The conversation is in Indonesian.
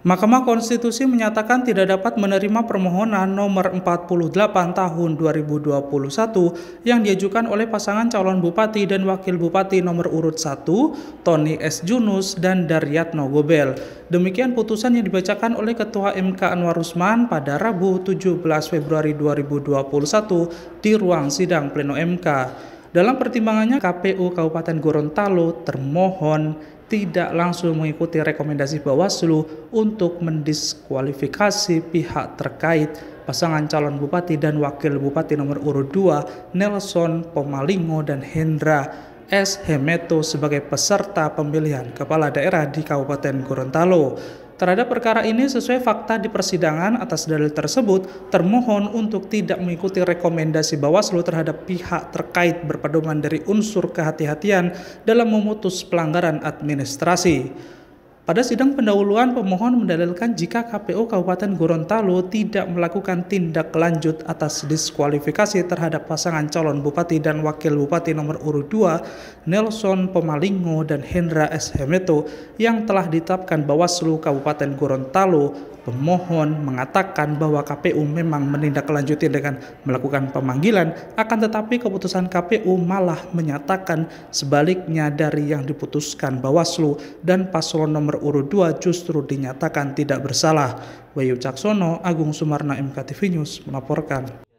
Mahkamah Konstitusi menyatakan tidak dapat menerima permohonan nomor 48 tahun 2021 yang diajukan oleh pasangan calon bupati dan wakil bupati nomor urut 1, Tony S. Junus dan Daryatno Gobel. Demikian putusan yang dibacakan oleh Ketua MK Anwar Usman pada Rabu 17 Februari 2021 di ruang sidang Pleno MK. Dalam pertimbangannya KPU Kabupaten Gorontalo termohon tidak langsung mengikuti rekomendasi Bawaslu untuk mendiskualifikasi pihak terkait pasangan calon bupati dan wakil bupati nomor urut 2 Nelson Pomalingo dan Hendra S. Hemeto sebagai peserta pemilihan kepala daerah di Kabupaten Gorontalo. Terhadap perkara ini sesuai fakta di persidangan atas dalil tersebut, termohon untuk tidak mengikuti rekomendasi Bawaslu terhadap pihak terkait berpedoman dari unsur kehati-hatian dalam memutus pelanggaran administrasi. Pada sidang pendahuluan, pemohon mendalilkan jika KPU Kabupaten Gorontalo tidak melakukan tindak lanjut atas diskualifikasi terhadap pasangan calon bupati dan wakil bupati nomor urut 2, Nelson Pemalingo dan Hendra S. Hemeto, yang telah ditetapkan Bawaslu Kabupaten Gorontalo pemohon mengatakan bahwa KPU memang menindaklanjuti dengan melakukan pemanggilan, akan tetapi keputusan KPU malah menyatakan sebaliknya dari yang diputuskan Bawaslu dan paslon nomor urut 2 justru dinyatakan tidak bersalah. Wayu Caksono, Agung Sumarna MKTV News melaporkan.